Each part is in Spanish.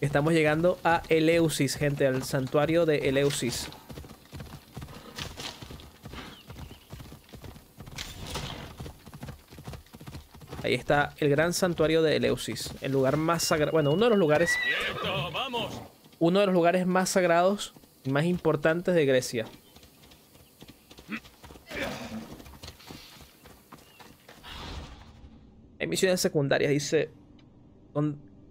Estamos llegando a Eleusis, gente, al santuario de Eleusis. Ahí está el gran santuario de Eleusis, el lugar más sagrado, bueno, uno de los lugares Uno de los lugares más sagrados y más importantes de Grecia. En misiones secundarias dice,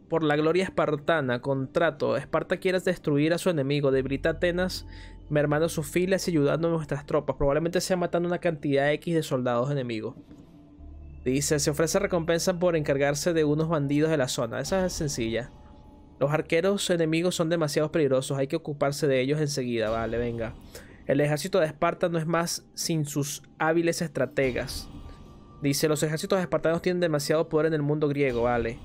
por la gloria espartana, contrato, Esparta quiere destruir a su enemigo, debilita Atenas, mermando sus filas y ayudando a nuestras tropas, probablemente sea matando una cantidad X de soldados enemigos. Dice, se ofrece recompensa por encargarse de unos bandidos de la zona, esa es sencilla. Los arqueros enemigos son demasiado peligrosos, hay que ocuparse de ellos enseguida, vale, venga. El ejército de Esparta no es más sin sus hábiles estrategas. Dice, los ejércitos espartanos tienen demasiado poder en el mundo griego, vale.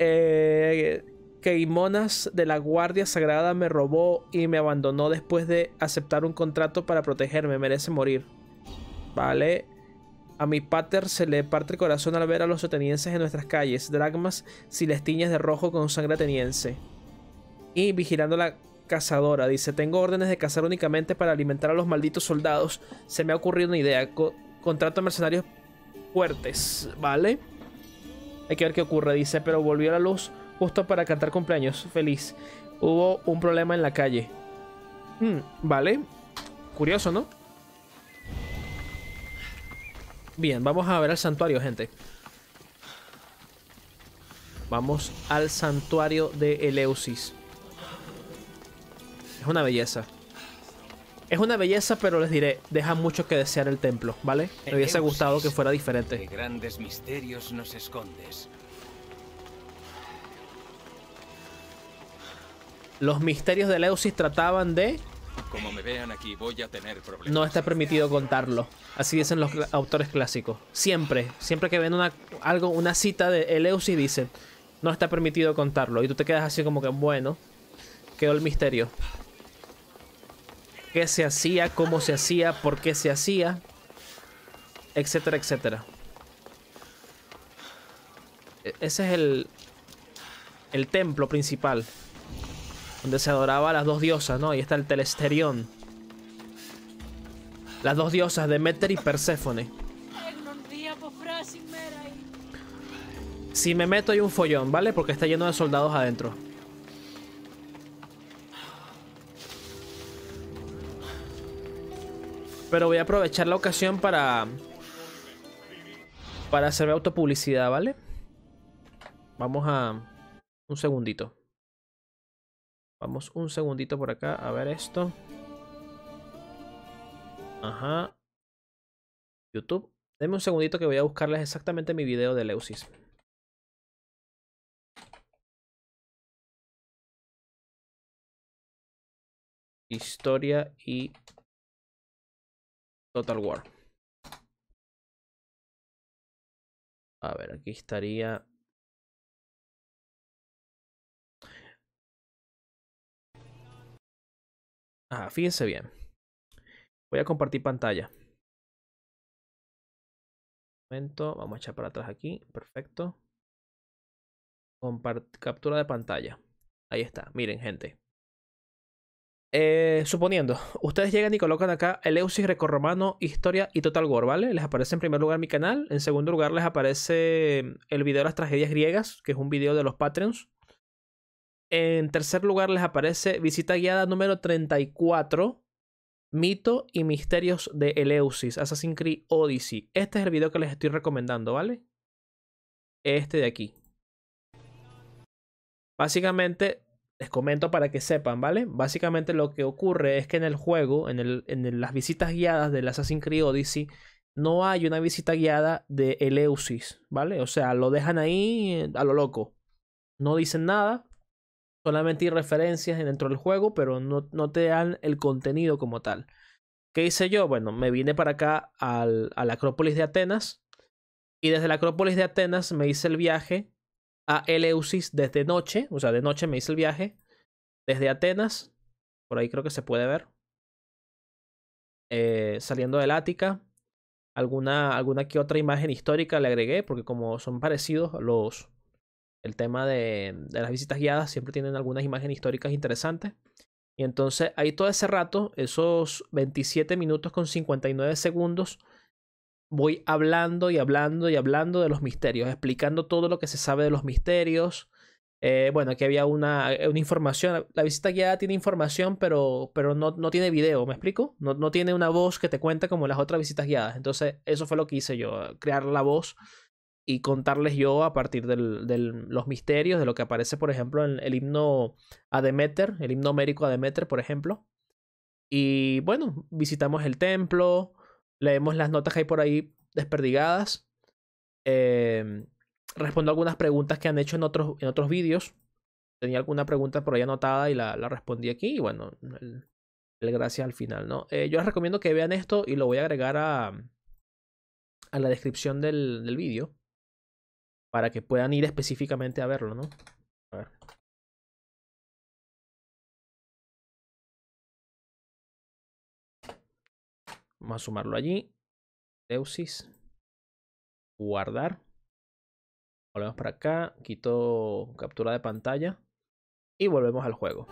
Eh, de la Guardia Sagrada me robó y me abandonó después de aceptar un contrato para protegerme. Merece morir. Vale. A mi pater se le parte el corazón al ver a los atenienses en nuestras calles. Dragmas si les de rojo con sangre ateniense. Y vigilando la cazadora. Dice, tengo órdenes de cazar únicamente para alimentar a los malditos soldados. Se me ha ocurrido una idea. contrato a mercenarios fuertes, ¿vale? Hay que ver qué ocurre, dice, pero volvió a la luz justo para cantar cumpleaños, feliz. Hubo un problema en la calle. Hmm, vale, curioso, ¿no? Bien, vamos a ver al santuario, gente. Vamos al santuario de Eleusis. Es una belleza. Es una belleza, pero les diré, deja mucho que desear el templo, ¿vale? Me hubiese gustado que fuera diferente. Los misterios de Leusis trataban de... No está permitido contarlo. Así dicen los autores clásicos. Siempre, siempre que ven una, algo, una cita de Eleusis dicen, no está permitido contarlo. Y tú te quedas así como que, bueno, quedó el misterio qué se hacía, cómo se hacía, por qué se hacía, etcétera, etcétera. E, ese es el, templo principal, donde se adoraba a las dos diosas, ¿no? Y está el Telesterión. Las dos diosas, Demeter y Perséfone. Si me meto hay un follón, ¿vale? Porque está lleno de soldados adentro. Pero voy a aprovechar la ocasión para... Para hacerme autopublicidad, ¿vale? Vamos a... Un segundito. Vamos un segundito por acá a ver esto. Ajá. YouTube. Denme un segundito que voy a buscarles exactamente mi video de Leusis. Historia y Total War. A ver, aquí estaría... Ah, fíjense bien. Voy a compartir pantalla. Un momento, vamos a echar para atrás aquí. Perfecto. captura de pantalla. Ahí está. Miren, gente. Eh, suponiendo, ustedes llegan y colocan acá Eleusis Recorromano, Historia y Total War, ¿vale? Les aparece en primer lugar mi canal, en segundo lugar les aparece mm, el video de las tragedias griegas, que es un video de los Patreons. En tercer lugar les aparece visita guiada número 34, Mito y Misterios de Eleusis, Assassin's Creed Odyssey. Este es el video que les estoy recomendando, ¿vale? Este de aquí. Básicamente les comento para que sepan, ¿vale? Básicamente lo que ocurre es que en el juego, en, el, en las visitas guiadas del Assassin's Creed Odyssey, no hay una visita guiada de Eleusis, ¿vale? O sea, lo dejan ahí eh, a lo loco. No dicen nada, solamente hay referencias dentro del juego, pero no, te dan el contenido como tal. ¿Qué hice yo? Bueno, me vine para acá al, a la Acrópolis de Atenas. Y desde la Acrópolis de Atenas me hice el viaje a Eleusis desde noche, o sea, de noche me hice el viaje desde Atenas, por ahí creo que se puede ver, eh, saliendo del Ática. Alguna, alguna que otra imagen histórica le agregué, porque como son parecidos los, el tema de, de, las visitas guiadas siempre tienen algunas imágenes históricas interesantes. Y entonces ahí todo ese rato, esos 27 minutos con 59 segundos, voy hablando y hablando y hablando de los misterios, explicando todo lo que se sabe de los misterios. Eh, bueno, aquí había una, eh, una, información, la visita guiada tiene información, pero, pero no, no tiene video, ¿me explico? No, no, tiene una voz que te cuente como las otras visitas guiadas. Entonces, eso fue lo que hice yo, crear la voz y contarles yo a partir de los misterios, de lo que aparece, por ejemplo, en el himno a Demeter, el himno mérico a Demeter, por ejemplo. Y bueno, visitamos el templo, leemos las notas que hay por ahí desperdigadas. Em, respondo algunas preguntas que han hecho en otros, en otros vídeos. Tenía alguna pregunta por ahí anotada y la, la respondí aquí. Y bueno, el, gracias al final, ¿no? Eh, yo les recomiendo que vean esto y lo voy a agregar a, mm, a la descripción del, del vídeo. Para que puedan ir específicamente a verlo, ¿no? A ver, Vamos a sumarlo allí. Deusis. Guardar. Volvemos para acá. Quito captura de pantalla. Y volvemos al juego.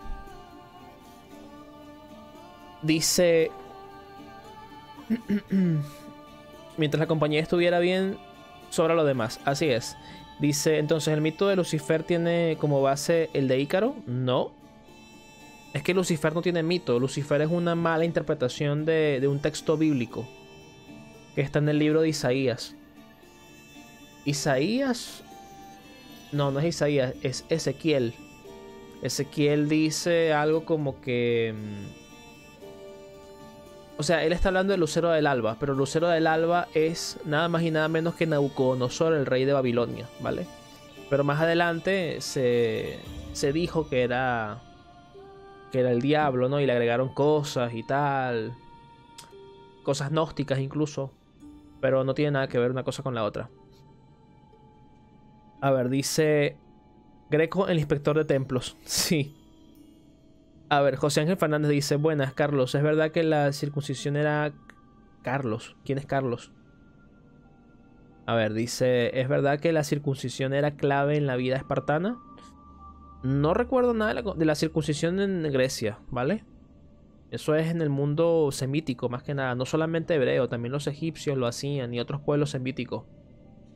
Dice... Mientras la compañía estuviera bien, sobra lo demás. Así es. Dice, entonces, ¿el mito de Lucifer tiene como base el de Ícaro? No, es que Lucifer no tiene mito. Lucifer es una mala interpretación de, un texto bíblico que está en el libro de Isaías. Isaías. No, no es Isaías, es Ezequiel. Ezequiel dice algo como que. Mm, o sea, él está hablando del Lucero del Alba, pero Lucero del Alba es nada más y nada menos que Nabucodonosor, el rey de Babilonia, ¿vale? Pero más adelante se, se dijo que era que era el diablo, ¿no? Y le agregaron cosas y tal. Cosas gnósticas incluso. Pero no tiene nada que ver una cosa con la otra. A ver, dice Greco, el inspector de templos. Sí. A ver, José Ángel Fernández dice, buenas, Carlos, ¿es verdad que la circuncisión era Carlos? ¿Quién es Carlos? A ver, dice, ¿es verdad que la circuncisión era clave en la vida espartana? No recuerdo nada de la, circuncisión en Grecia, ¿vale? Eso es en el mundo semítico, más que nada. No solamente hebreo, también los egipcios lo hacían y otros pueblos semíticos.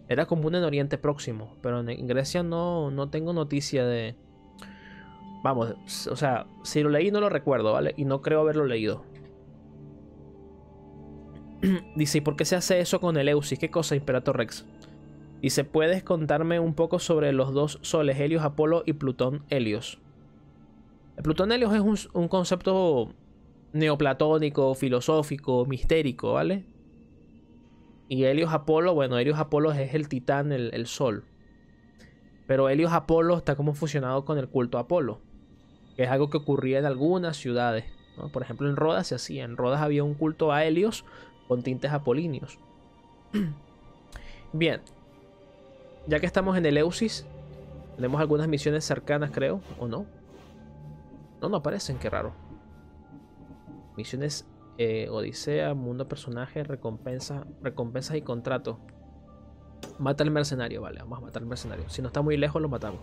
Era común en Oriente Próximo, pero en Grecia no, no tengo noticia de... Vamos, o sea, si lo leí no lo recuerdo, ¿vale? Y no creo haberlo leído. Dice, ¿y por qué se hace eso con el Eusis? ¿Qué cosa, Imperator Rex? Y se puedes contarme un poco sobre los dos soles, Helios Apolo y Plutón Helios. El Plutón Helios es un, concepto neoplatónico, filosófico, mistérico, ¿vale? Y Helios Apolo, bueno, Helios Apolo es el titán, el, sol. Pero Helios Apolo está como fusionado con el culto Apolo, que es algo que ocurría en algunas ciudades. Por ejemplo, en Rodas se hacía. En Rodas había un culto a Helios con tintes apolíneos. Bien, ya que estamos en el Eusis, tenemos algunas misiones cercanas, creo, ¿o no? No, no aparecen, qué raro. Misiones eh, Odisea, Mundo Personaje, recompensa, Recompensas y Contrato. Mata al mercenario, vale, vamos a matar al mercenario. Si no está muy lejos, lo matamos.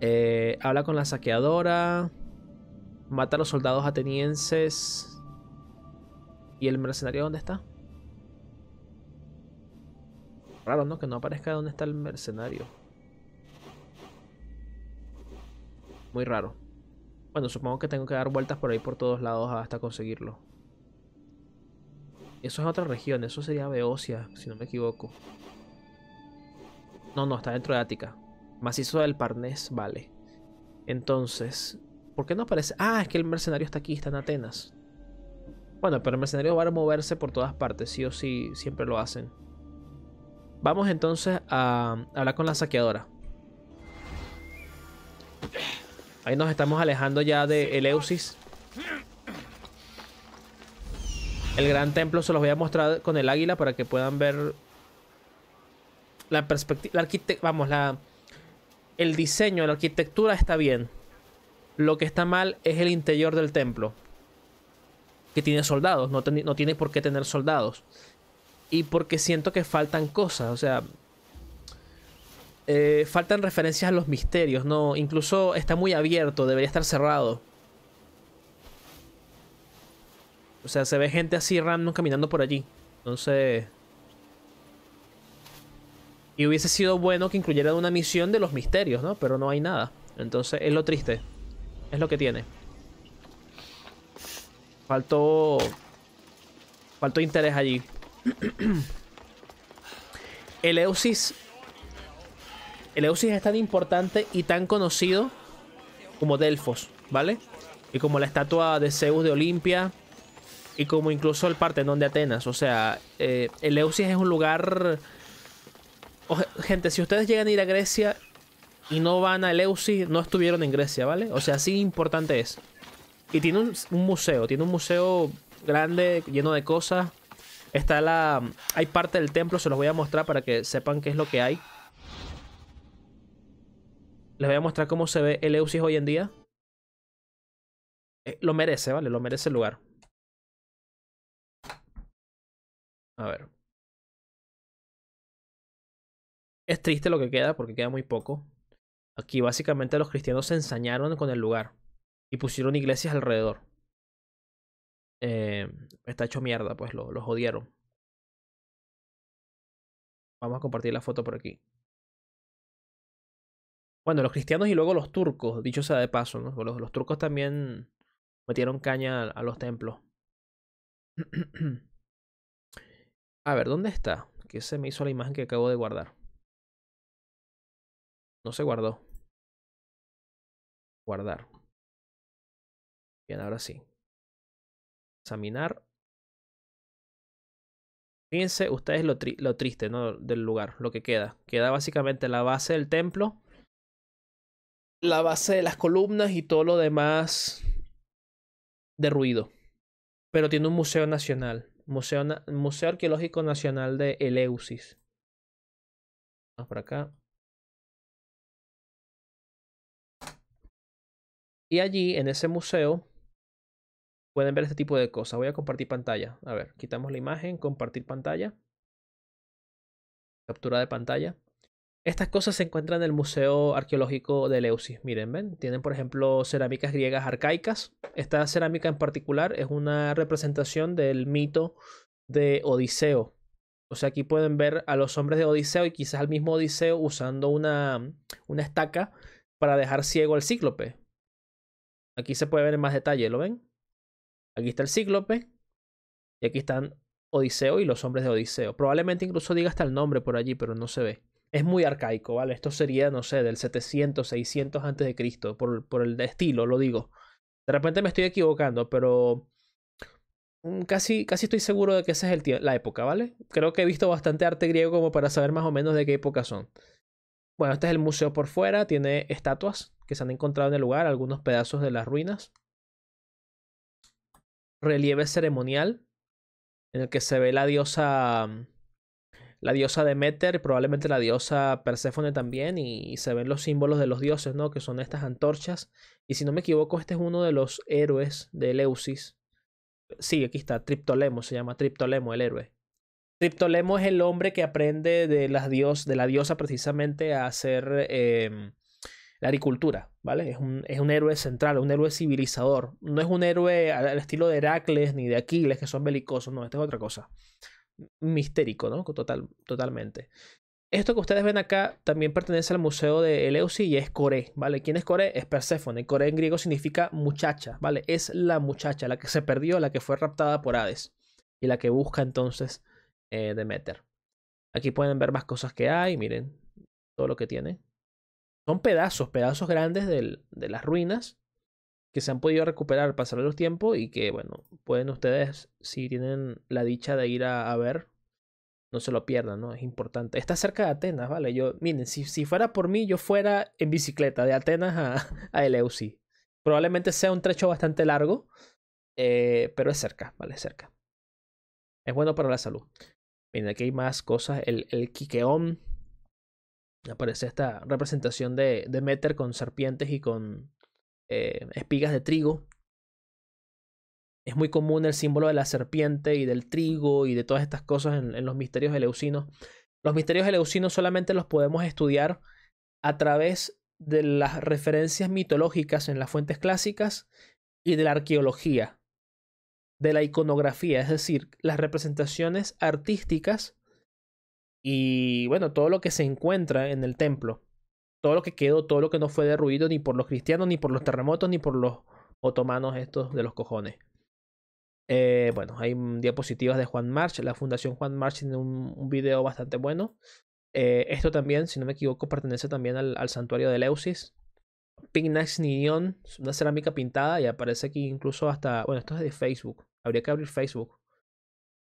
Eh, habla con la saqueadora. Mata a los soldados atenienses. ¿Y el mercenario dónde está? Raro, ¿no? Que no aparezca dónde está el mercenario. Muy raro. Bueno, supongo que tengo que dar vueltas por ahí por todos lados hasta conseguirlo. Eso es otra región, eso sería Beocia, si no me equivoco. No, no, está dentro de Ática. Macizo del Parnés, vale. Entonces, ¿por qué no aparece? Ah, es que el mercenario está aquí, está en Atenas. Bueno, pero el mercenario va a moverse por todas partes, sí o sí, siempre lo hacen. Vamos entonces a hablar con la saqueadora. Ahí nos estamos alejando ya de Eleusis. El gran templo se los voy a mostrar con el águila para que puedan ver la perspectiva, vamos, el diseño, la arquitectura está bien. Lo que está mal es el interior del templo. Que tiene soldados, no, no tiene por qué tener soldados y porque siento que faltan cosas, o sea, eh, faltan referencias a los misterios, ¿no? Incluso está muy abierto, debería estar cerrado. O sea, se ve gente así random caminando por allí. Entonces... Y hubiese sido bueno que incluyeran una misión de los misterios, ¿no? Pero no hay nada. Entonces, es lo triste. Es lo que tiene. Faltó... Faltó interés allí. Eleusis. Eleusis es tan importante y tan conocido como Delfos, ¿vale? Y como la estatua de Zeus de Olimpia. Y como incluso el Partenón de Atenas. O sea, eh, Eleusis es un lugar. gente, si ustedes llegan a ir a Grecia y no van a Eleusis, no estuvieron en Grecia, ¿vale? O sea, así importante es. Y tiene un museo, tiene un museo grande, lleno de cosas. Está la... Hay parte del templo, se los voy a mostrar para que sepan qué es lo que hay. Les voy a mostrar cómo se ve el Eusis hoy en día. Eh, lo merece, ¿vale? Lo merece el lugar. A ver. Es triste lo que queda porque queda muy poco. Aquí básicamente los cristianos se ensañaron con el lugar y pusieron iglesias alrededor. Eh, está hecho mierda, pues lo, odiaron. Vamos a compartir la foto por aquí. Bueno, los cristianos y luego los turcos, dicho sea de paso, Los, turcos también metieron caña a los templos. a ver, ¿dónde está? Que se me hizo la imagen que acabo de guardar. No se guardó. Guardar. Bien, ahora sí examinar. Fíjense ustedes lo, triste ¿no? del lugar, lo que queda. Queda básicamente la base del templo, la base de las columnas y todo lo demás derruido. Pero tiene un museo nacional, Museo, museo Arqueológico Nacional de Eleusis. Vamos por acá. Y allí, en ese museo, pueden ver este tipo de cosas. Voy a compartir pantalla. A ver, quitamos la imagen, compartir pantalla. Captura de pantalla. Estas cosas se encuentran en el Museo Arqueológico de Leusis. Miren, ven, tienen por ejemplo cerámicas griegas arcaicas. Esta cerámica en particular es una representación del mito de Odiseo. O sea, aquí pueden ver a los hombres de Odiseo y quizás al mismo Odiseo usando una, una estaca para dejar ciego al cíclope. Aquí se puede ver en más detalle, ¿lo ven? Aquí está el Cíclope. Y aquí están Odiseo y los hombres de Odiseo. Probablemente incluso diga hasta el nombre por allí, pero no se ve. Es muy arcaico, ¿vale? Esto sería, no sé, del 700, 600 antes de Cristo, por, el estilo, lo digo. De repente me estoy equivocando, pero mm, casi, casi estoy seguro de que esa es la época, ¿vale? Creo que he visto bastante arte griego como para saber más o menos de qué época son. Bueno, este es el museo por fuera, tiene estatuas que se han encontrado en el lugar, algunos pedazos de las ruinas relieve ceremonial en el que se ve la diosa mm, la diosa Demeter, probablemente la diosa Perséfone también, y, se ven los símbolos de los dioses, ¿no? Que son estas antorchas. Y si no me equivoco, este es uno de los héroes de Eleusis. Sí, aquí está, Triptolemo, se llama Triptolemo el héroe. Triptolemo es el hombre que aprende de, las dios, de la diosa precisamente a hacer em, la agricultura. ¿vale? Es un, héroe central, un héroe civilizador. No es un héroe al, estilo de Heracles ni de Aquiles, que son belicosos, no, esto es otra cosa. Mistérico, ¿no? Total, totalmente. Esto que ustedes ven acá también pertenece al Museo de Eleusis y es Coré, ¿vale? ¿Quién es Coré? Es Perséfone. Coré en griego significa muchacha, ¿vale? Es la muchacha, la que se perdió, la que fue raptada por Hades y la que busca entonces eh, Demeter. Aquí pueden ver más cosas que hay, miren todo lo que tiene son pedazos, pedazos grandes del, de las ruinas que se han podido recuperar al pasar los tiempos y que, bueno, pueden ustedes, si tienen la dicha de ir a, ver, no se lo pierdan, ¿no? Es importante. Está cerca de Atenas, ¿vale? Yo, miren, si, si fuera por mí, yo fuera en bicicleta de Atenas a, a Eleusis. Probablemente sea un trecho bastante largo, eh, pero es cerca, ¿vale? cerca. Es bueno para la salud. Miren, aquí hay más cosas. El, el Quiqueón aparece esta representación de, de Meter con serpientes y con eh, espigas de trigo. Es muy común el símbolo de la serpiente y del trigo y de todas estas cosas en, en los misterios eleusinos. Los misterios eleusinos solamente los podemos estudiar a través de las referencias mitológicas en las fuentes clásicas y de la arqueología, de la iconografía, es decir, las representaciones artísticas y bueno, todo lo que se encuentra en el templo, todo lo que quedó, todo lo que no fue derruido ni por los cristianos, ni por los terremotos, ni por los otomanos estos de los cojones. Eh, bueno, hay diapositivas de Juan March. La Fundación Juan March tiene un, video bastante bueno. Eh, esto también, si no me equivoco, pertenece también al, santuario de Leusis. Pignax Nidion, una cerámica pintada y aparece aquí incluso hasta... Bueno, esto es de Facebook. Habría que abrir Facebook.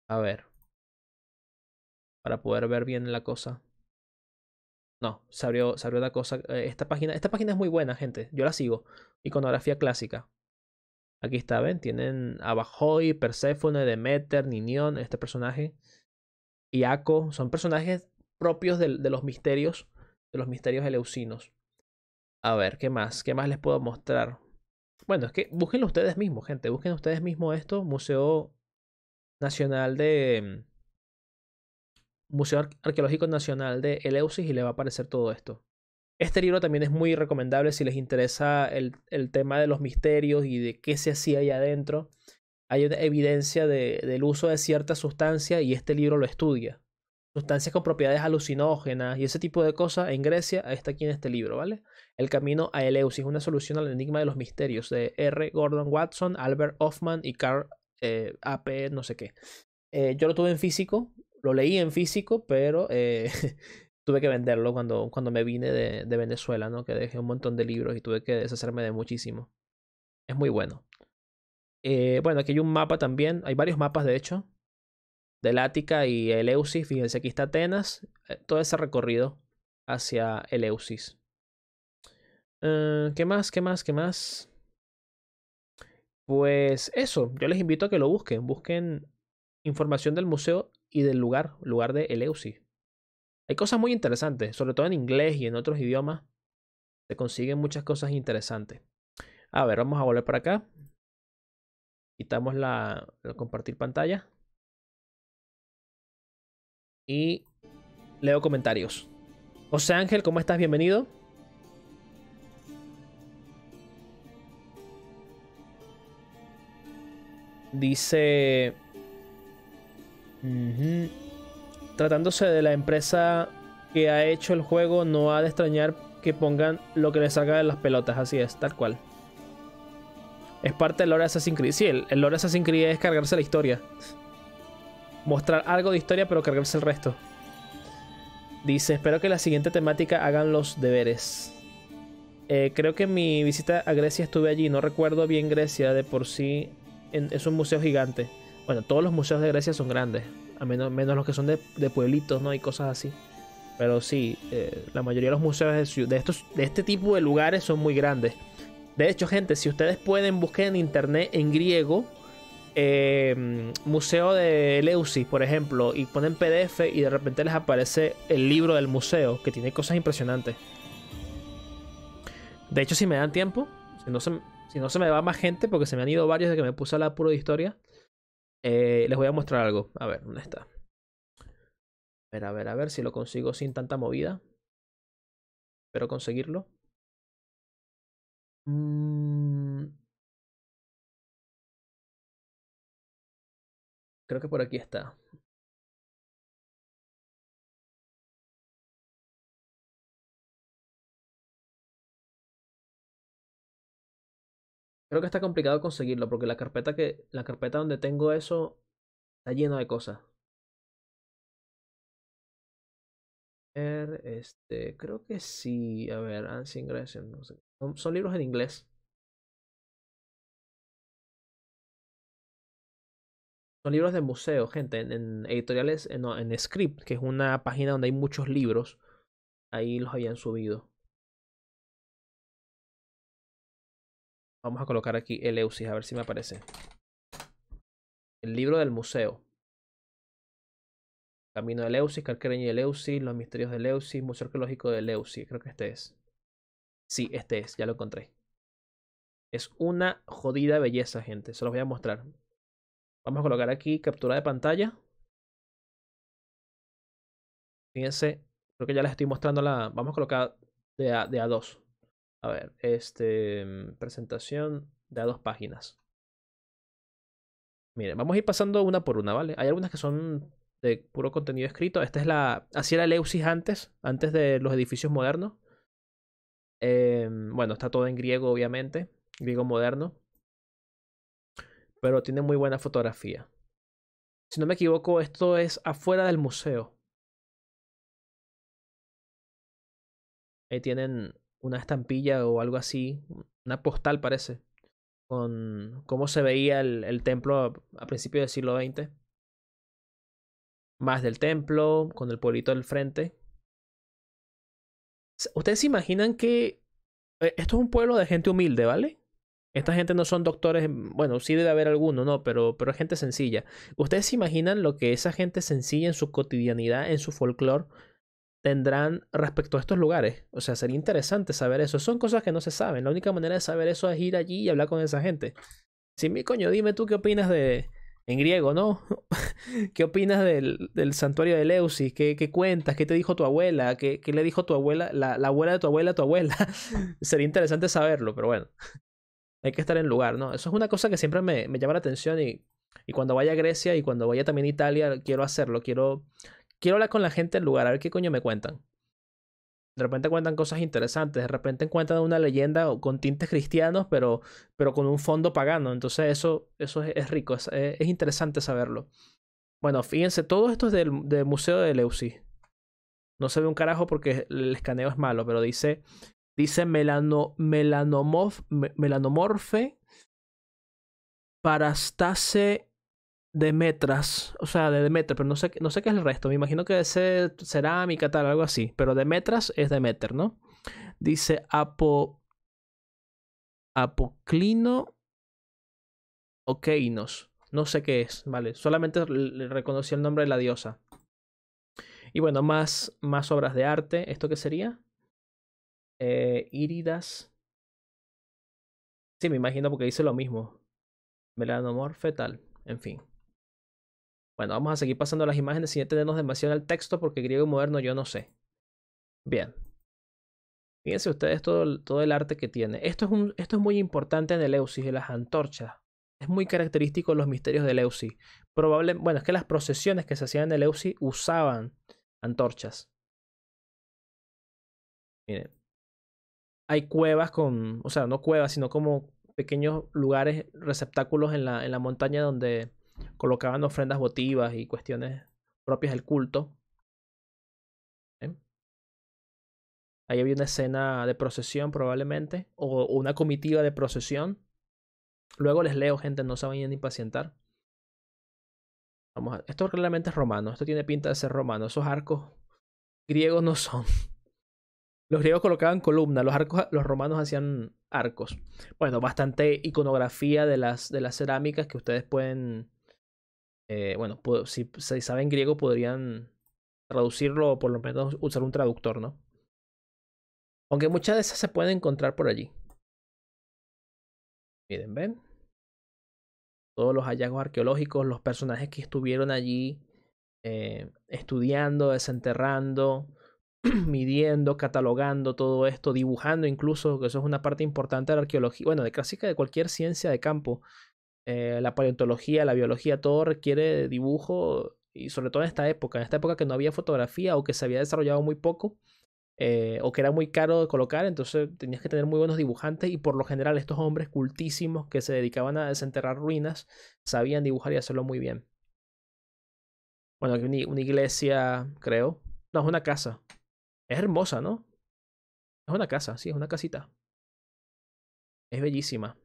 A ver para poder ver bien la cosa. No, se abrió, la cosa. Eh, esta página, esta página es muy buena, gente. Yo la sigo. Iconografía clásica. Aquí está, ¿ven? Tienen Abajoy, Bajoy, Perséfone, Demeter, Niñón, este personaje. Y Aco. Son personajes propios de, de los misterios. De los misterios eleusinos. A ver, ¿qué más? ¿Qué más les puedo mostrar? Bueno, es que búsquenlo ustedes mismos, gente. Busquen ustedes mismos esto. Museo Nacional de Museo Arqueológico Nacional de Eleusis y le va a aparecer todo esto. Este libro también es muy recomendable si les interesa el, tema de los misterios y de qué se hacía allá adentro. Hay una evidencia del uso de cierta sustancia y este libro lo estudia. Sustancias con propiedades alucinógenas y ese tipo de cosas en Grecia está aquí en este libro, ¿vale? El camino a Eleusis, una solución al enigma de los misterios de R. Gordon Watson, Albert Hoffman y Carl eh, AP, no sé qué. Eh, yo lo tuve en físico, lo leí en físico, pero eh, tuve que venderlo cuando, cuando me vine de, Venezuela, ¿no? Que dejé un montón de libros y tuve que deshacerme de muchísimo. Es muy bueno. Eh, bueno, aquí hay un mapa también. Hay varios mapas, de hecho. de Ática y Eleusis. Fíjense, aquí está Atenas. Eh, todo ese recorrido hacia Eleusis. ¿Qué más? ¿Qué más? ¿Qué más? Pues eso, yo les invito a que lo busquen. Busquen información del museo y del lugar, lugar de Eleusi Hay cosas muy interesantes, sobre todo en inglés y en otros idiomas. Se consiguen muchas cosas interesantes. A ver, vamos a volver para acá. Quitamos la, compartir pantalla. Y leo comentarios. José Ángel, ¿cómo estás? Bienvenido. Dice Tratándose de la empresa que ha hecho el juego, no ha de extrañar que pongan lo que les saca de las pelotas, así es, tal cual. Es parte del lore de Assassin's Creed. Sí, el, lore de Assassin's Creed es cargarse la historia. Mostrar algo de historia, pero cargarse el resto. Dice, espero que la siguiente temática hagan los deberes. Eh, creo que mi visita a Grecia estuve allí, no recuerdo bien Grecia, de por sí es un museo gigante. Bueno, todos los museos de Grecia son grandes, a menos, menos los que son de, pueblitos, ¿no? Y cosas así. Pero sí, eh, la mayoría de los museos de, estos, de este tipo de lugares son muy grandes. De hecho, gente, si ustedes pueden, buscar en internet en griego eh, Museo de Eleusis, por ejemplo, y ponen PDF y de repente les aparece el libro del museo, que tiene cosas impresionantes. De hecho, si me dan tiempo, si no se, si no se me va más gente, porque se me han ido varios de que me puse al apuro puro de historia. Eh, les voy a mostrar algo. A ver, ¿dónde está? A ver, a ver, a ver si lo consigo sin tanta movida. Espero conseguirlo. Mm. Creo que por aquí está. Creo que está complicado conseguirlo porque la carpeta que la carpeta donde tengo eso está llena de cosas. Este, creo que sí. A ver, son, libros en inglés. Son libros de museo, gente, en, editoriales, en, eh, en Script, que es una página donde hay muchos libros. Ahí los habían subido. Vamos a colocar aquí Eleusis, a ver si me aparece. El libro del museo. Camino de Eleusis, Calquereño de Eleusis, Los misterios de Eleusis, Museo arqueológico de Eleusis. Creo que este es. Sí, este es, ya lo encontré. Es una jodida belleza, gente. Se los voy a mostrar. Vamos a colocar aquí captura de pantalla. Fíjense, creo que ya les estoy mostrando la... Vamos a colocar de a, de a 2 a ver, este. Mm, presentación de a dos páginas. Miren, vamos a ir pasando una por una, ¿vale? Hay algunas que son de puro contenido escrito. Esta es la. Así era Leusis antes, antes de los edificios modernos. Em, bueno, está todo en griego, obviamente. Griego moderno. Pero tiene muy buena fotografía. Si no me equivoco, esto es afuera del museo. Ahí tienen una estampilla o algo así, una postal parece, con cómo se veía el, templo a, principios del siglo XX. Más del templo, con el pueblito del frente. Ustedes se imaginan que eh, esto es un pueblo de gente humilde, ¿vale? Esta gente no son doctores, mm, bueno, sí debe haber alguno, ¿no? Pero, pero gente sencilla. ¿Ustedes se imaginan lo que esa gente sencilla en su cotidianidad, en su folclor tendrán respecto a estos lugares. O sea, sería interesante saber eso. Son cosas que no se saben. La única manera de saber eso es ir allí y hablar con esa gente. Sin mi coño, dime tú qué opinas de. En griego, ¿no? ¿Qué opinas del, del santuario de Leusis? ¿Qué, cuentas? ¿Qué te dijo tu abuela? ¿Qué, qué le dijo tu abuela, la, abuela de tu abuela a tu abuela? Sería interesante saberlo, pero bueno. Hay que estar en lugar, ¿no? Eso es una cosa que siempre me, me llama la atención y, y cuando vaya a Grecia y cuando vaya también a Italia, quiero hacerlo. Quiero quiero hablar con la gente del lugar, a ver qué coño me cuentan. De repente cuentan cosas interesantes, de repente encuentran una leyenda con tintes cristianos, pero, pero con un fondo pagano. Entonces eso, eso es, rico, es, interesante saberlo. Bueno, fíjense, todo esto es del, Museo de leusi No se ve un carajo porque el escaneo es malo, pero dice, dice melano, melanomorf, parastase Demetras, o sea, de Demeter, pero no sé, no sé qué es el resto. Me imagino que será cerámica, tal, algo así. Pero Demetras es Demeter, ¿no? Dice Apo. Apoclino. Okeinos. No sé qué es, ¿vale? Solamente le reconocí el nombre de la diosa. Y bueno, más, más obras de arte. ¿Esto qué sería? Iridas. Eh, sí, me imagino porque dice lo mismo. Melanomorfe, tal. En fin. Bueno, vamos a seguir pasando las imágenes sin detenernos demasiado al texto porque griego moderno yo no sé. Bien. Fíjense ustedes todo, todo el arte que tiene. Esto es, un, esto es muy importante en Eleusis, en las antorchas. Es muy característico los misterios de Eleusis. Probable, bueno, es que las procesiones que se hacían en el Eleusis usaban antorchas. Miren. Hay cuevas con, o sea, no cuevas, sino como pequeños lugares, receptáculos en la, en la montaña donde colocaban ofrendas votivas y cuestiones propias del culto. ¿Eh? Ahí había una escena de procesión probablemente, o una comitiva de procesión. Luego les leo, gente, no se vayan a impacientar. Vamos Esto realmente es romano, esto tiene pinta de ser romano. Esos arcos griegos no son. Los griegos colocaban columnas, los, arcos, los romanos hacían arcos. Bueno, bastante iconografía de las, de las cerámicas que ustedes pueden eh, bueno, si, saben griego podrían traducirlo o por lo menos usar un traductor, ¿no? Aunque muchas de esas se pueden encontrar por allí. Miren, ven. Todos los hallazgos arqueológicos, los personajes que estuvieron allí eh, estudiando, desenterrando, midiendo, catalogando todo esto, dibujando incluso, que eso es una parte importante de la arqueología, bueno, de clásica de cualquier ciencia de campo, eh, la paleontología, la biología, todo requiere dibujo y sobre todo en esta época, en esta época que no había fotografía o que se había desarrollado muy poco eh, o que era muy caro de colocar, entonces tenías que tener muy buenos dibujantes y por lo general estos hombres cultísimos que se dedicaban a desenterrar ruinas sabían dibujar y hacerlo muy bien. Bueno, aquí una, una iglesia, creo. No, es una casa. Es hermosa, ¿no? Es una casa, sí, es una casita. Es bellísima.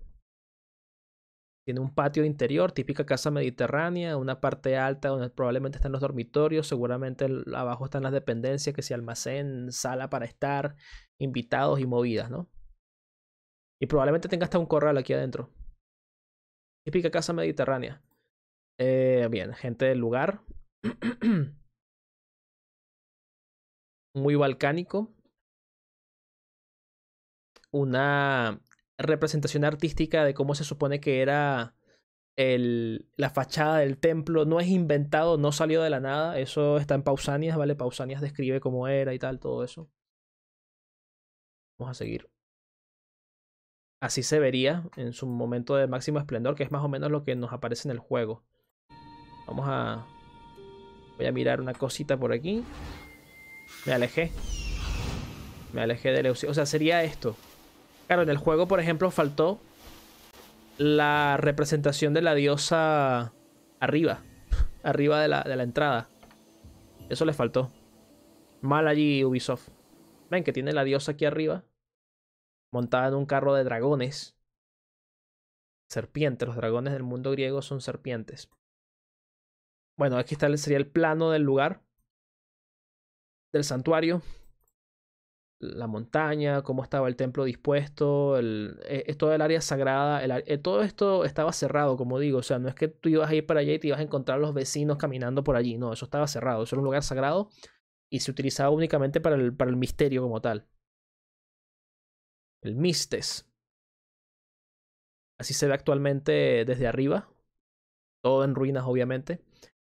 Tiene un patio interior, típica casa mediterránea, una parte alta donde probablemente están los dormitorios, seguramente abajo están las dependencias, que se almacén, sala para estar, invitados y movidas, ¿no? Y probablemente tenga hasta un corral aquí adentro. Típica casa mediterránea. Eh, bien, gente del lugar. Muy balcánico. Una representación artística de cómo se supone que era el, la fachada del templo. No es inventado, no salió de la nada. Eso está en Pausanias, ¿vale? Pausanias describe cómo era y tal, todo eso. Vamos a seguir. Así se vería en su momento de máximo esplendor, que es más o menos lo que nos aparece en el juego. Vamos a... Voy a mirar una cosita por aquí. Me alejé. Me alejé de O sea, sería esto. Claro, en el juego, por ejemplo, faltó la representación de la diosa arriba, arriba de la, de la entrada. Eso le faltó. Mal allí Ubisoft. Ven que tiene la diosa aquí arriba, montada en un carro de dragones. serpiente. los dragones del mundo griego son serpientes. Bueno, aquí está, sería el plano del lugar, del santuario la montaña, cómo estaba el templo dispuesto, el, e, todo el área sagrada, el, eh, todo esto estaba cerrado, como digo, o sea, no es que tú ibas a ir para allá y te ibas a encontrar los vecinos caminando por allí, no, eso estaba cerrado, eso era un lugar sagrado y se utilizaba únicamente para el, para el misterio como tal. El Mistes. Así se ve actualmente desde arriba, todo en ruinas obviamente.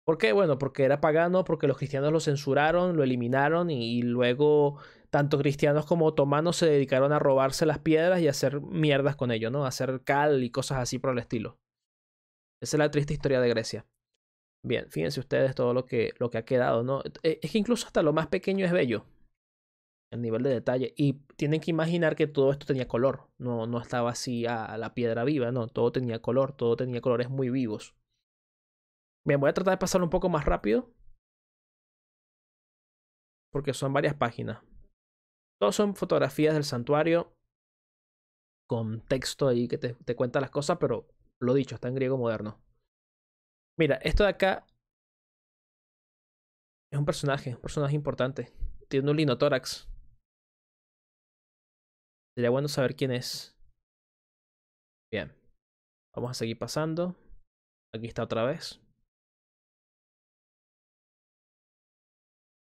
¿Por qué? Bueno, porque era pagano, porque los cristianos lo censuraron, lo eliminaron y luego tanto cristianos como otomanos se dedicaron a robarse las piedras y hacer mierdas con ello, ¿no? hacer cal y cosas así por el estilo. Esa es la triste historia de Grecia. Bien, fíjense ustedes todo lo que, lo que ha quedado, ¿no? E, es que incluso hasta lo más pequeño es bello. El nivel de detalle. Y tienen que imaginar que todo esto tenía color. No, no estaba así a, la piedra viva, no. Todo tenía color, todo tenía colores muy vivos. Bien, voy a tratar de pasarlo un poco más rápido. Porque son varias páginas. Todos son fotografías del santuario con texto ahí que te, cuenta las cosas, pero lo dicho, está en griego moderno. Mira, esto de acá es un personaje, un personaje importante. Tiene un tórax. Sería bueno saber quién es. Bien. Vamos a seguir pasando. Aquí está otra vez.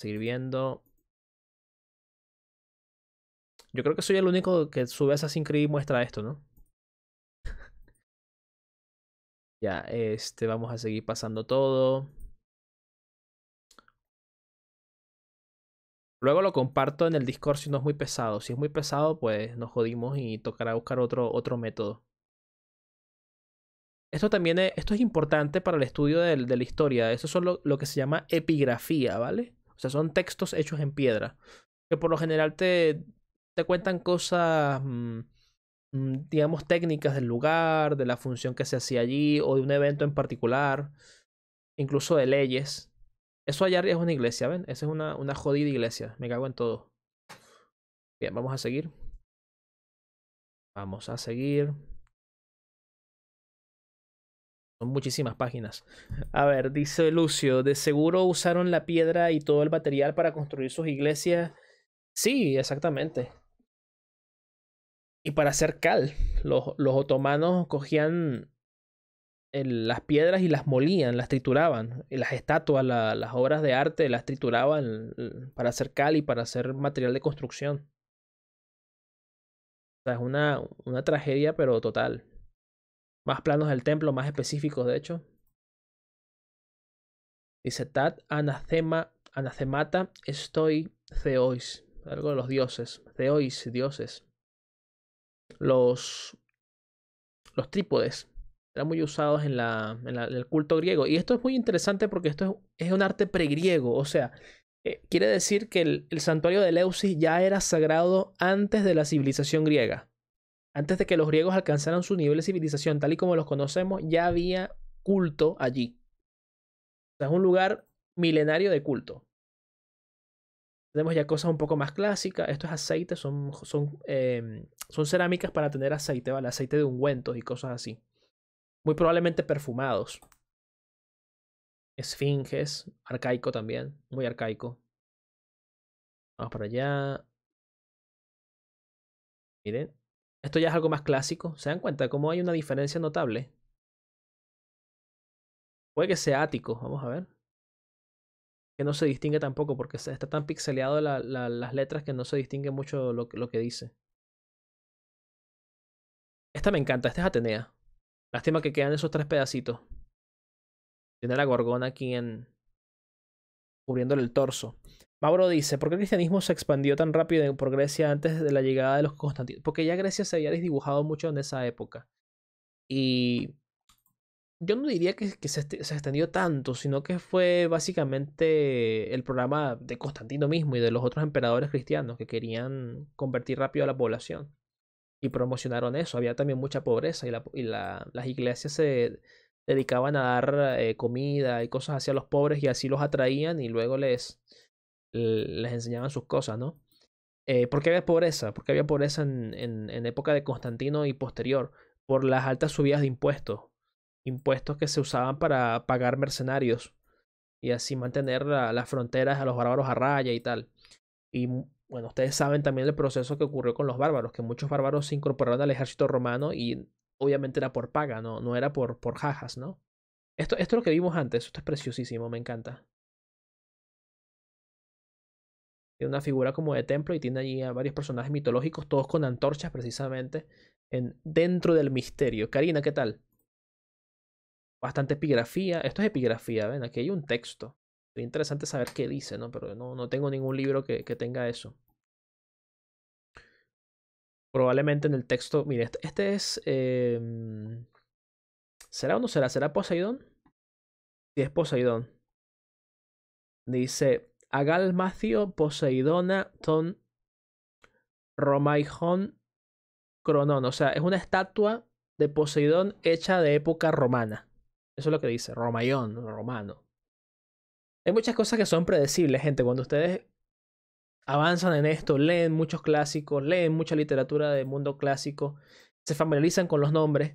Seguir viendo. Yo creo que soy el único que sube Assassin's Creed y muestra esto, ¿no? ya, este, vamos a seguir pasando todo. Luego lo comparto en el Discord si no es muy pesado. Si es muy pesado, pues nos jodimos y tocará buscar otro, otro método. Esto también es, esto es importante para el estudio de, la historia. Eso es lo, que se llama epigrafía, ¿vale? O sea, son textos hechos en piedra. Que por lo general te, cuentan cosas, mm, mm, digamos, técnicas del lugar, de la función que se hacía allí o de un evento en particular, incluso de leyes. Eso allá es una iglesia, ¿ven? Esa es una, una jodida iglesia, me cago en todo. Bien, vamos a seguir. Vamos a seguir. Son muchísimas páginas. A ver, dice Lucio, de seguro usaron la piedra y todo el material para construir sus iglesias. Sí, exactamente y para hacer cal. Los, otomanos cogían las piedras y las molían, las trituraban. las estatuas, las obras de arte, las trituraban para hacer cal y para hacer material de construcción. O sea, es una, una tragedia, pero total. Más planos del templo, más específicos, de hecho. Dice Tat anacema, anacemata estoy theois. Algo de los dioses. Theois, dioses los, los trípodes. Eran muy usados en, la, el culto griego. Y esto es muy interesante porque esto es, un arte pregriego. O sea, eh, quiere decir que el, santuario de Leusis ya era sagrado antes de la civilización griega. Antes de que los griegos alcanzaran su nivel de civilización, tal y como los conocemos, ya había culto allí. O sea, es un lugar milenario de culto. Tenemos ya cosas un poco más clásicas. Esto es aceite, son, son, em, son cerámicas para tener aceite, ¿vale? Aceite de ungüentos y cosas así. Muy probablemente perfumados. Esfinges, arcaico también, muy arcaico. Vamos para allá. Miren, esto ya es algo más clásico. ¿Se dan cuenta cómo hay una diferencia notable? Puede que sea ático, vamos a ver no se distingue tampoco, porque está tan pixeleado las letras que no se distingue mucho lo, lo que dice. Esta me encanta, esta es Atenea. Lástima que quedan esos tres pedacitos. Tiene la gorgona aquí en. cubriéndole el torso. Mauro dice: ¿Por qué el cristianismo se expandió tan rápido por Grecia antes de la llegada de los Constantinos? Porque ya Grecia se había desdibujado mucho en esa época. Y yo no diría que, se, extendió tanto, sino que fue básicamente el programa de Constantino mismo y de los otros emperadores cristianos que querían convertir rápido a la población. Y promocionaron eso. Había también mucha pobreza y, las iglesias se dedicaban a dar eh, comida y cosas hacia los pobres y así los atraían y luego les, les enseñaban sus cosas, ¿no? Eh, ¿Por qué había pobreza? Porque había pobreza en época de Constantino y posterior, por las altas subidas de impuestos impuestos que se usaban para pagar mercenarios y así mantener las fronteras a los bárbaros a raya y tal. Y mm, bueno, ustedes saben también el proceso que ocurrió con los bárbaros, que muchos bárbaros se incorporaron al ejército romano y mm, obviamente era por paga, no, no era por, por jajas, ¿no? Esto, esto es lo que vimos antes, esto es preciosísimo, me encanta. Tiene una figura como de templo y tiene allí a varios personajes mitológicos, todos con antorchas precisamente, en, dentro del misterio. Karina, ¿qué tal? bastante epigrafía. Esto es epigrafía, ven, aquí hay un texto. Sería interesante saber qué dice, ¿no? Pero no, no tengo ningún libro que, tenga eso. Probablemente en el texto, mire, este, este es... Em, ¿Será o no será? ¿Será Poseidón? Si es Poseidón. Dice, Agalmacio Poseidona ton Romaijón Cronon. O sea, es una estatua de Poseidón hecha de época romana. Eso es lo que dice Romayón, romano. Hay muchas cosas que son predecibles, gente. Cuando ustedes avanzan en esto, leen muchos clásicos, leen mucha literatura del mundo clásico, se familiarizan con los nombres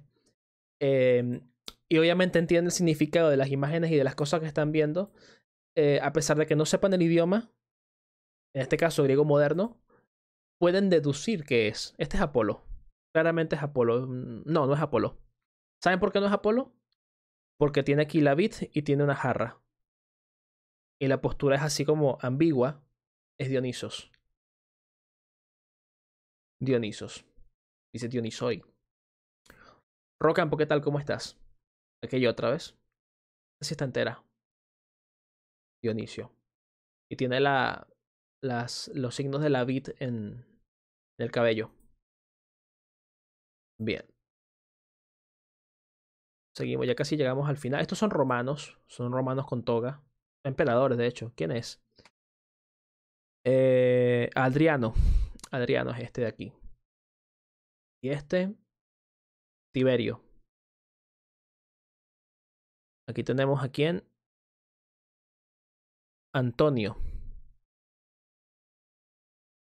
em, y obviamente entienden el significado de las imágenes y de las cosas que están viendo, eh, a pesar de que no sepan el idioma, en este caso griego moderno, pueden deducir que es. Este es Apolo. Claramente es Apolo. Mm, no, no es Apolo. ¿Saben por qué no es Apolo? porque tiene aquí la vid y tiene una jarra. Y la postura es así como ambigua, es Dionisos. Dionisos. Dice Dionisoi. roca ¿qué tal? ¿Cómo estás? Aquello otra vez. Así está entera. Dionisio. Y tiene la, las, los signos de la vid en, en el cabello. Bien. Seguimos, ya casi llegamos al final. Estos son romanos, son romanos con toga. Emperadores, de hecho. ¿Quién es? Eh, Adriano. Adriano es este de aquí. Y este, Tiberio. Aquí tenemos a quién. Antonio.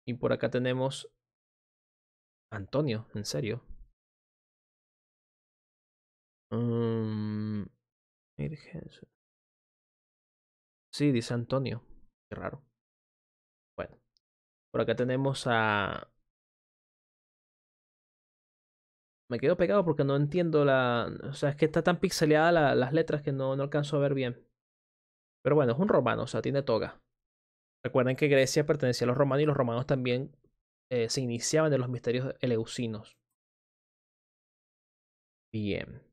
Y por acá tenemos Antonio, en serio. Mm, sí, dice Antonio. Qué raro. Bueno. Por acá tenemos a. Me quedo pegado porque no entiendo la. O sea, es que está tan pixeleada las letras que no, no alcanzo a ver bien. Pero bueno, es un romano, o sea, tiene toga. Recuerden que Grecia pertenecía a los romanos y los romanos también eh, se iniciaban en los misterios eleusinos. Bien.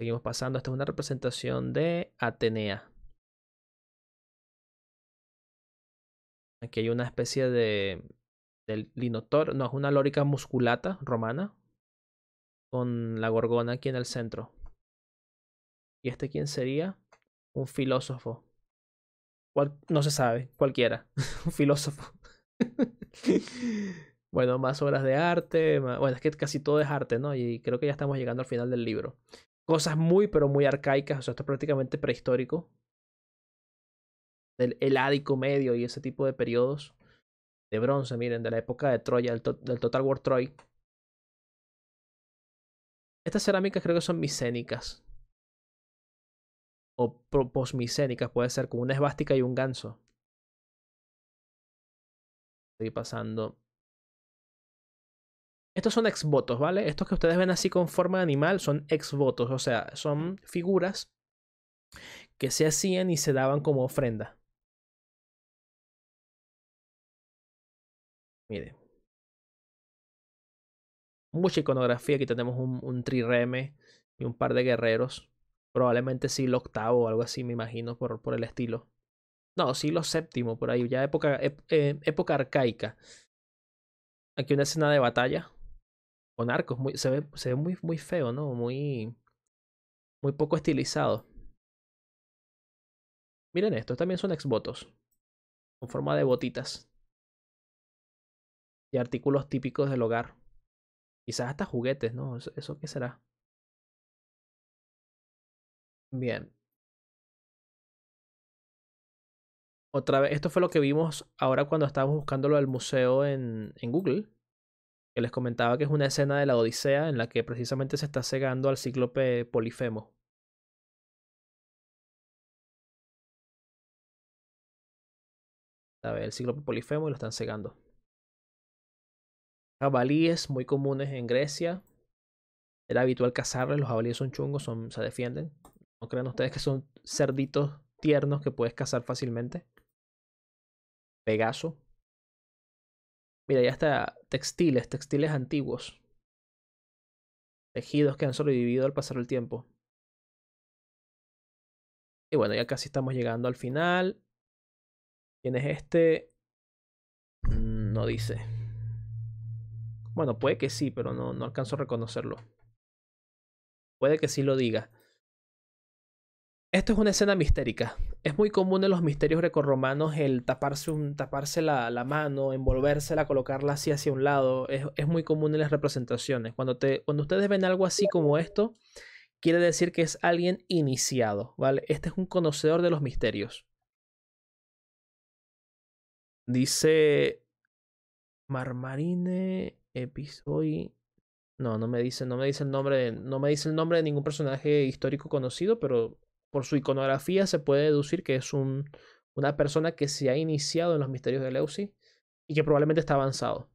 Seguimos pasando. Esta es una representación de Atenea. Aquí hay una especie de, del linotor, no, es una lórica musculata romana con la gorgona aquí en el centro. ¿Y este quién sería? Un filósofo. No se sabe, cualquiera. Un filósofo. bueno, más obras de arte. Bueno, es que casi todo es arte, ¿no? Y creo que ya estamos llegando al final del libro cosas muy, pero muy arcaicas. O sea, esto es prácticamente prehistórico. Del ádico medio y ese tipo de periodos. De bronce, miren, de la época de Troya, del, Total War Troy. Estas cerámicas creo que son micénicas. O posmicénicas, puede ser, con una esvástica y un ganso. Estoy pasando estos son exvotos, ¿vale? Estos que ustedes ven así con forma de animal son exvotos, o sea, son figuras que se hacían y se daban como ofrenda. Miren. Mucha iconografía, aquí tenemos un, un trireme y un par de guerreros. Probablemente siglo octavo o algo así, me imagino, por, por el estilo. No, siglo séptimo, por ahí, ya época, eh, época arcaica. Aquí una escena de batalla. Con arcos, se ve, muy, feo, ¿no? Muy, poco estilizado. Miren esto, también son exvotos, con forma de botitas. Y artículos típicos del hogar. Quizás hasta juguetes, ¿no? ¿Eso, qué será? Bien. Otra vez, esto fue lo que vimos ahora cuando estábamos buscándolo al museo en Google les comentaba que es una escena de la Odisea en la que precisamente se está cegando al cíclope Polifemo. A ver, el cíclope Polifemo y lo están cegando. Jabalíes muy comunes en Grecia. Era habitual cazarles, los jabalíes son chungos, se defienden. No crean ustedes que son cerditos tiernos que puedes cazar fácilmente. Pegaso. Mira, ya está textiles, textiles antiguos. Tejidos que han sobrevivido al pasar el tiempo. Y bueno, ya casi estamos llegando al final. ¿Quién es este? Mm, no dice. Bueno, puede que sí, pero no, no alcanzo a reconocerlo. Puede que sí lo diga. Esto es una escena mistérica. Es muy común en los misterios grecorromanos el taparse, un, taparse la, la, mano, envolvérsela, colocarla así hacia un lado. Es, muy común en las representaciones. Cuando, te, cuando ustedes ven algo así como esto, quiere decir que es alguien iniciado, ¿vale? Este es un conocedor de los misterios. Dice Marmarine Episoy. No, no me dice, no me dice el nombre, no me dice el nombre de ningún personaje histórico conocido, pero por su iconografía se puede deducir que es un, una persona que se ha iniciado en los misterios de Leuci y que probablemente está avanzado.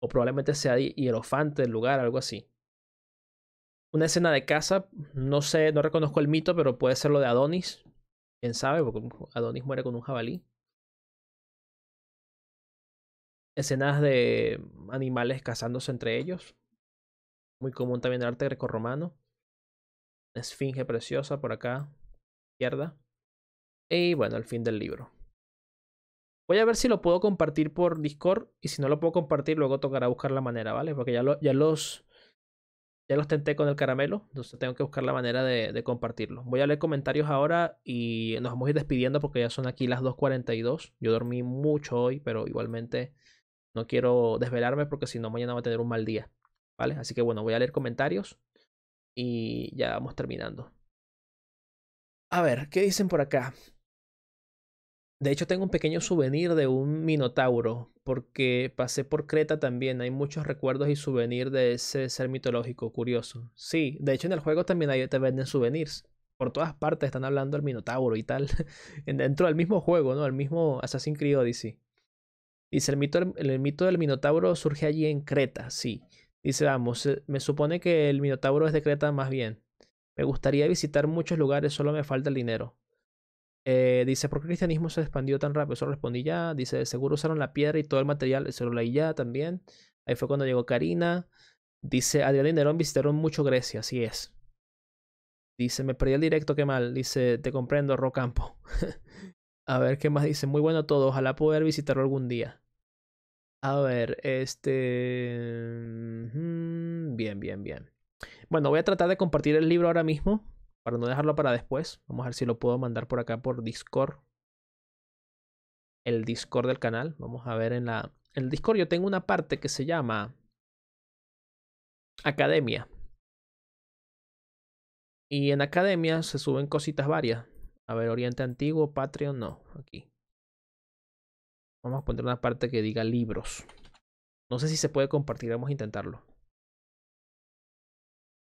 O probablemente sea hierofante del lugar, algo así. Una escena de caza, no sé, no reconozco el mito, pero puede ser lo de Adonis. Quién sabe, porque Adonis muere con un jabalí. Escenas de animales cazándose entre ellos. Muy común también en el arte romano esfinge preciosa por acá, izquierda. Y bueno, el fin del libro. Voy a ver si lo puedo compartir por Discord y si no lo puedo compartir luego tocará buscar la manera, ¿vale? Porque ya, ya los ya los tenté con el caramelo, entonces tengo que buscar la manera de, de compartirlo. Voy a leer comentarios ahora y nos vamos a ir despidiendo porque ya son aquí las 2.42. Yo dormí mucho hoy, pero igualmente no quiero desvelarme porque si no mañana va a tener un mal día, ¿vale? Así que bueno, voy a leer comentarios y ya vamos terminando. A ver, ¿qué dicen por acá? De hecho, tengo un pequeño souvenir de un Minotauro, porque pasé por Creta también. Hay muchos recuerdos y souvenirs de ese ser mitológico, curioso. Sí, de hecho en el juego también hay, te venden souvenirs. Por todas partes están hablando del Minotauro y tal. Dentro del mismo juego, ¿no? El mismo Assassin's Creed Odyssey. Dice, el el mito del Minotauro surge allí en Creta, sí. Dice, vamos, me supone que el Minotauro es de Creta más bien. Me gustaría visitar muchos lugares, solo me falta el dinero. Eh, dice, ¿por qué el cristianismo se expandió tan rápido? Eso respondí ya. Dice, seguro usaron la piedra y todo el material, el celular y ya también. Ahí fue cuando llegó Karina. Dice, Adrián y visitaron mucho Grecia, así es. Dice, me perdí el directo, qué mal. Dice, te comprendo, Rocampo. A ver qué más dice. Muy bueno todo, ojalá poder visitarlo algún día. A ver, este... Bien, bien, bien. Bueno, voy a tratar de compartir el libro ahora mismo para no dejarlo para después. Vamos a ver si lo puedo mandar por acá por Discord. El Discord del canal. Vamos a ver en la... En el Discord yo tengo una parte que se llama Academia. Y en Academia se suben cositas varias. A ver, Oriente Antiguo, Patreon, no. Aquí. Vamos a poner una parte que diga libros. No sé si se puede compartir, vamos a intentarlo.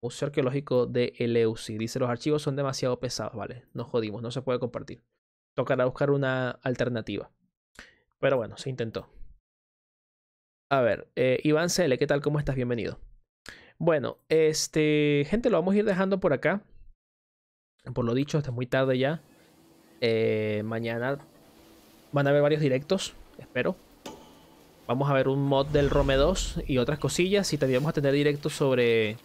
Museo Arqueológico de Eleusi. Dice, los archivos son demasiado pesados, ¿vale? No jodimos, no se puede compartir. Tocará buscar una alternativa. Pero bueno, se intentó. A ver, eh, Iván Cele, ¿qué tal? ¿Cómo estás? Bienvenido. Bueno, este, gente, lo vamos a ir dejando por acá. Por lo dicho, es muy tarde ya. Eh, mañana van a haber varios directos espero. Vamos a ver un mod del Rome 2 y otras cosillas. Y también vamos a tener directos sobre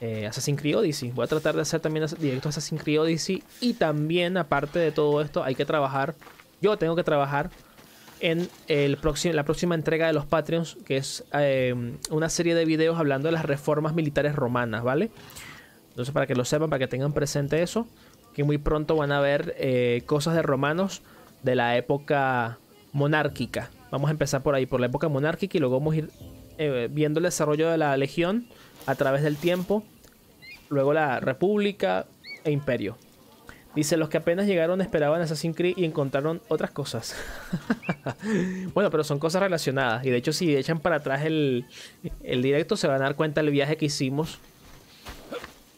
eh, Assassin's Creed Odyssey. Voy a tratar de hacer también directos Assassin's Creed Odyssey. Y también, aparte de todo esto, hay que trabajar. Yo tengo que trabajar en el la próxima entrega de los Patreons, que es em, una serie de videos hablando de las reformas militares romanas, ¿vale? Entonces, para que lo sepan, para que tengan presente eso, que muy pronto van a ver eh, cosas de romanos de la época monárquica. Vamos a empezar por ahí, por la época monárquica y luego vamos a ir eh, viendo el desarrollo de la legión a través del tiempo, luego la república e imperio. Dice, los que apenas llegaron esperaban Assassin's Creed y encontraron otras cosas. bueno, pero son cosas relacionadas. Y de hecho, si echan para atrás el, el directo, se van a dar cuenta del viaje que hicimos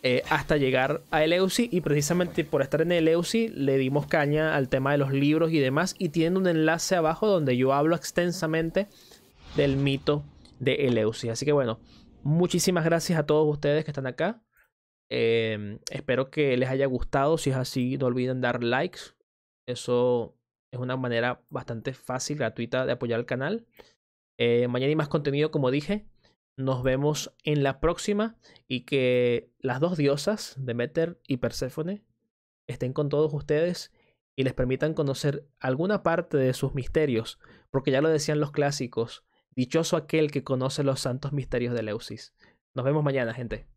eh, hasta llegar a Eleusis y precisamente por estar en Eleusis le dimos caña al tema de los libros y demás y tienen un enlace abajo donde yo hablo extensamente del mito de Eleusis. Así que bueno, muchísimas gracias a todos ustedes que están acá. Em, espero que les haya gustado. Si es así, no olviden dar likes. Eso es una manera bastante fácil, gratuita de apoyar al canal. Eh, mañana hay más contenido, como dije. Nos vemos en la próxima y que las dos diosas, Demeter y Perséfone, estén con todos ustedes y les permitan conocer alguna parte de sus misterios, porque ya lo decían los clásicos, dichoso aquel que conoce los santos misterios de Leusis. Nos vemos mañana, gente.